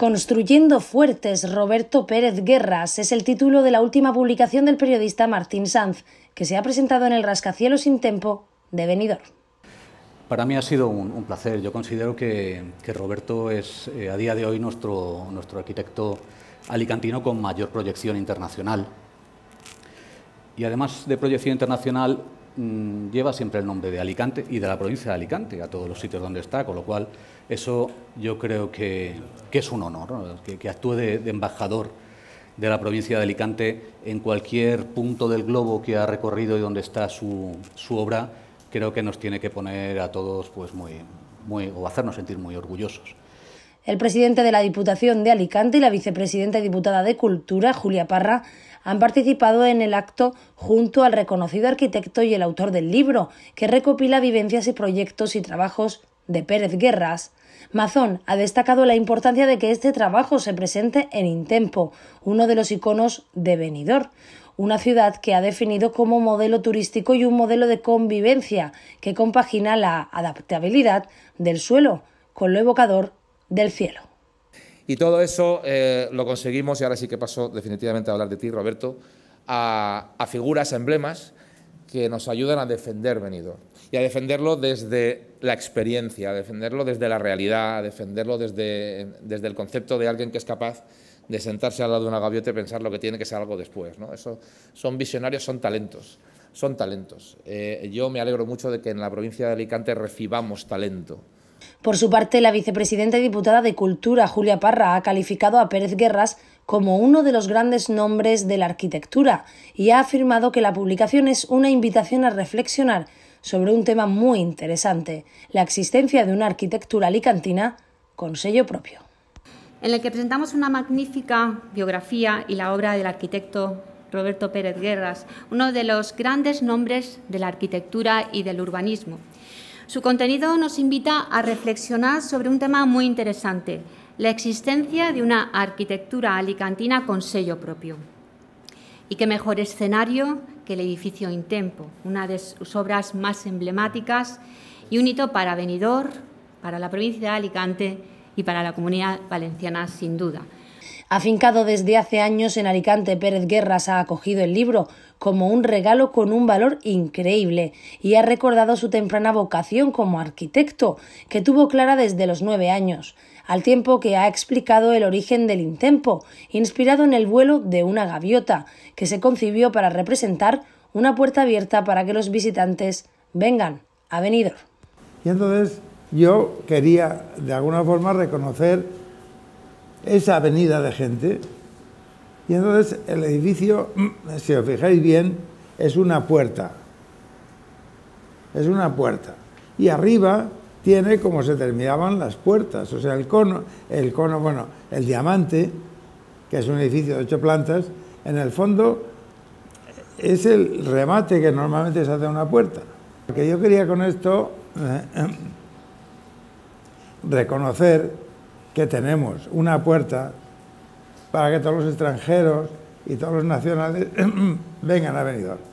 Construyendo Fuertes, Roberto Pérez Guerras es el título de la última publicación del periodista Martín Sanz, que se ha presentado en el Rascacielos sin Tempo de Benidorm. Para mí ha sido un, placer. Yo considero que, Roberto es eh, a día de hoy nuestro, nuestro arquitecto alicantino con mayor proyección internacional. Y además de proyección internacional, Mm, lleva siempre el nombre de Alicante y de la provincia de Alicante a todos los sitios donde está, con lo cual eso yo creo que, es un honor, que, actúe de, embajador de la provincia de Alicante en cualquier punto del globo que ha recorrido y donde está su, su obra, creo que nos tiene que poner a todos pues muy, muy o hacernos sentir muy orgullosos. El presidente de la Diputación de Alicante y la vicepresidenta y diputada de Cultura, Julia Parra, han participado en el acto junto al reconocido arquitecto y el autor del libro, que recopila vivencias y proyectos y trabajos de Pérez Guerras. Mazón ha destacado la importancia de que este trabajo se presente en Intempo, uno de los iconos de Benidorm, una ciudad que ha definido como modelo turístico y un modelo de convivencia que compagina la adaptabilidad del suelo con lo evocador del cielo. Y todo eso eh, lo conseguimos, y ahora sí que paso definitivamente a hablar de ti, Roberto, a, figuras, emblemas que nos ayudan a defender Benidorm y a defenderlo desde la experiencia, a defenderlo desde la realidad, a defenderlo desde, desde el concepto de alguien que es capaz de sentarse al lado de una gaviota y pensar lo que tiene que ser algo después. ¿no? Eso, son visionarios, son talentos. Son talentos. Eh, yo me alegro mucho de que en la provincia de Alicante recibamos talento. Por su parte, la vicepresidenta y diputada de Cultura, Julia Parra, ha calificado a Pérez Guerras como uno de los grandes nombres de la arquitectura y ha afirmado que la publicación es una invitación a reflexionar sobre un tema muy interesante, la existencia de una arquitectura alicantina con sello propio. En el que presentamos una magnífica biografía y la obra del arquitecto Roberto Pérez Guerras, uno de los grandes nombres de la arquitectura y del urbanismo. Su contenido nos invita a reflexionar sobre un tema muy interesante, la existencia de una arquitectura alicantina con sello propio. Y qué mejor escenario que el edificio Intempo, una de sus obras más emblemáticas y un hito para Benidorm, para la provincia de Alicante y para la comunidad valenciana sin duda. Afincado desde hace años en Alicante, Pérez Guerras ha acogido el libro como un regalo con un valor increíble y ha recordado su temprana vocación como arquitecto, que tuvo clara desde los nueve años, al tiempo que ha explicado el origen del intempo, inspirado en el vuelo de una gaviota, que se concibió para representar una puerta abierta para que los visitantes vengan a venir. Y entonces yo quería de alguna forma reconocer esa avenida de gente. Y entonces el edificio, si os fijáis bien, es una puerta. Es una puerta. Y arriba tiene como se terminaban las puertas. O sea, el cono, el cono, bueno, el diamante, que es un edificio de ocho plantas, en el fondo es el remate que normalmente se hace a una puerta. Porque yo quería con esto reconocer que tenemos una puerta para que todos los extranjeros y todos los nacionales vengan a Benidorm.